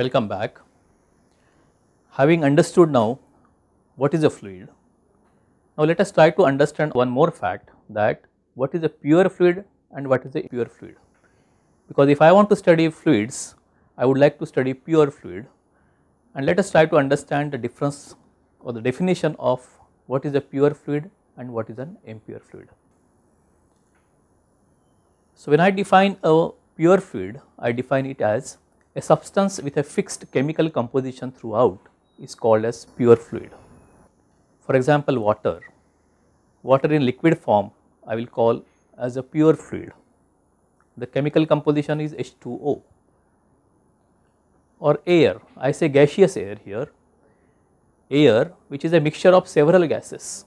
Welcome back. Having understood now what is a fluid, now let us try to understand one more fact that what is a pure fluid and what is a pure fluid. Because if I want to study fluids, I would like to study pure fluid and let us try to understand the difference or the definition of what is a pure fluid and what is an impure fluid. So, when I define a pure fluid, I define it as a substance with a fixed chemical composition throughout is called as pure fluid. For example, water. Water in liquid form I will call as a pure fluid. The chemical composition is H2O or air, I say gaseous air here, air which is a mixture of several gases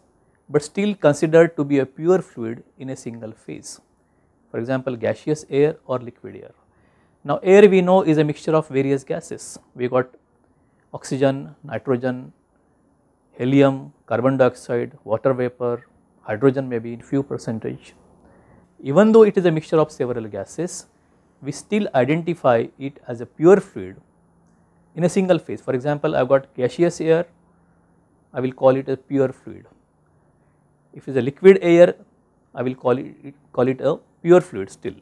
but still considered to be a pure fluid in a single phase, for example gaseous air or liquid air. Now, air we know is a mixture of various gases. We got oxygen, nitrogen, helium, carbon dioxide, water vapor, hydrogen maybe in few percentage. Even though it is a mixture of several gases, we still identify it as a pure fluid in a single phase. For example, I have got gaseous air, I will call it a pure fluid. If it is a liquid air, I will call it, call it a pure fluid still.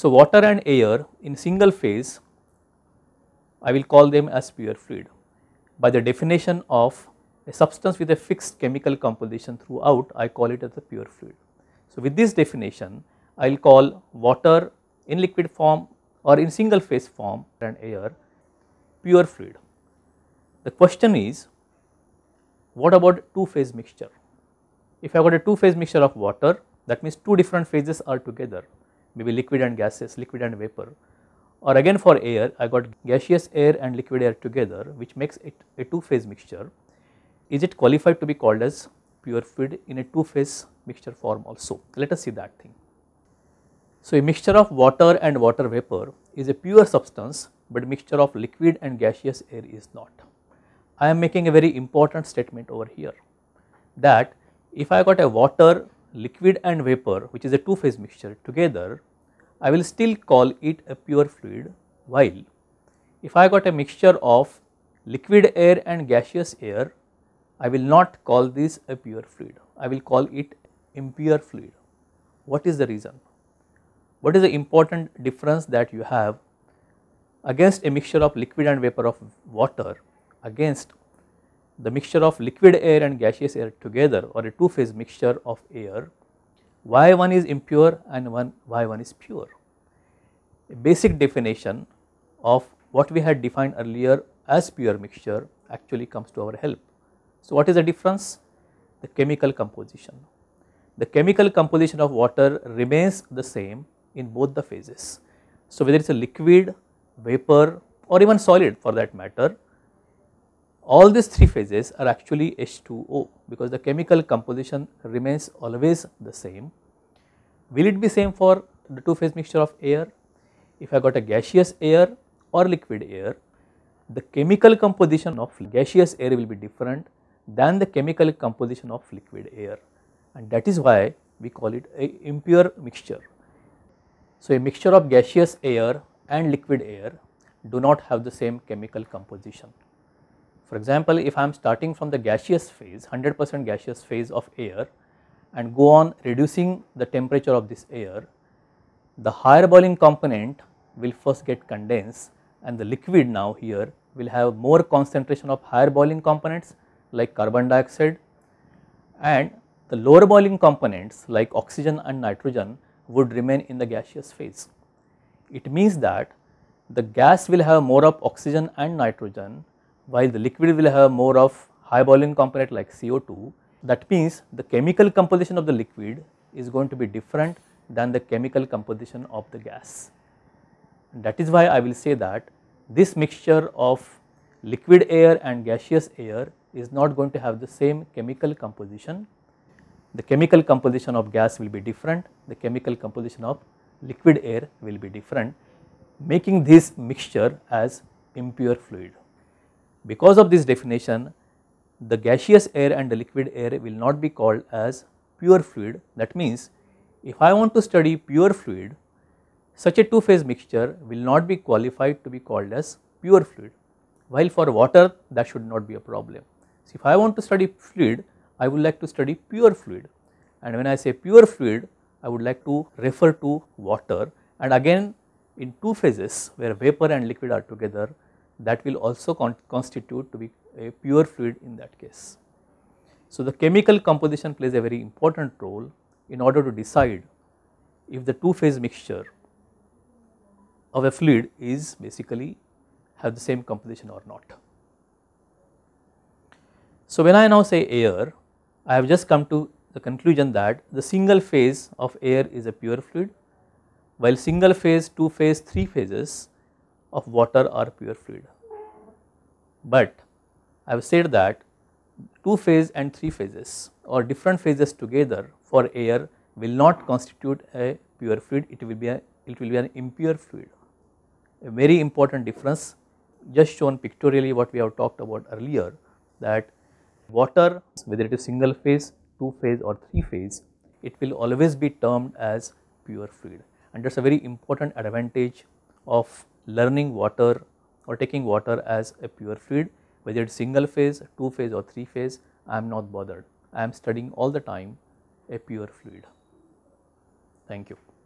So, water and air in single phase I will call them as pure fluid by the definition of a substance with a fixed chemical composition throughout I call it as a pure fluid. So, with this definition I will call water in liquid form or in single phase form and air pure fluid. The question is what about two phase mixture? If I got a two phase mixture of water that means two different phases are together maybe liquid and gases, liquid and vapor. Or again for air, I got gaseous air and liquid air together which makes it a two phase mixture. Is it qualified to be called as pure fluid in a two phase mixture form also? Let us see that thing. So, a mixture of water and water vapor is a pure substance, but mixture of liquid and gaseous air is not. I am making a very important statement over here that if I got a water liquid and vapor which is a two phase mixture together, I will still call it a pure fluid while if I got a mixture of liquid air and gaseous air, I will not call this a pure fluid, I will call it impure fluid. What is the reason? What is the important difference that you have against a mixture of liquid and vapor of water against the mixture of liquid air and gaseous air together or a two phase mixture of air y1 is impure and one y1 is pure. A basic definition of what we had defined earlier as pure mixture actually comes to our help. So, what is the difference? The chemical composition. The chemical composition of water remains the same in both the phases. So, whether it is a liquid, vapor or even solid for that matter, all these three phases are actually H2O because the chemical composition remains always the same. Will it be same for the two phase mixture of air? If I got a gaseous air or liquid air, the chemical composition of gaseous air will be different than the chemical composition of liquid air and that is why we call it a impure mixture. So, a mixture of gaseous air and liquid air do not have the same chemical composition. For example, if I am starting from the gaseous phase 100 percent gaseous phase of air and go on reducing the temperature of this air, the higher boiling component will first get condensed and the liquid now here will have more concentration of higher boiling components like carbon dioxide and the lower boiling components like oxygen and nitrogen would remain in the gaseous phase. It means that the gas will have more of oxygen and nitrogen while the liquid will have more of high boiling component like CO2 that means the chemical composition of the liquid is going to be different than the chemical composition of the gas. That is why I will say that this mixture of liquid air and gaseous air is not going to have the same chemical composition. The chemical composition of gas will be different, the chemical composition of liquid air will be different making this mixture as impure fluid. Because of this definition, the gaseous air and the liquid air will not be called as pure fluid. That means, if I want to study pure fluid, such a two phase mixture will not be qualified to be called as pure fluid, while for water that should not be a problem. So, if I want to study fluid, I would like to study pure fluid and when I say pure fluid, I would like to refer to water and again in two phases where vapor and liquid are together, that will also con constitute to be a pure fluid in that case. So, the chemical composition plays a very important role in order to decide if the two phase mixture of a fluid is basically have the same composition or not. So, when I now say air, I have just come to the conclusion that the single phase of air is a pure fluid, while single phase, two phase, three phases of water or pure fluid. But I have said that two phase and three phases or different phases together for air will not constitute a pure fluid, it will be a, it will be an impure fluid. A very important difference just shown pictorially what we have talked about earlier that water whether it is single phase, two phase or three phase it will always be termed as pure fluid and that is a very important advantage of learning water or taking water as a pure fluid whether it is single phase, two phase or three phase I am not bothered. I am studying all the time a pure fluid. Thank you.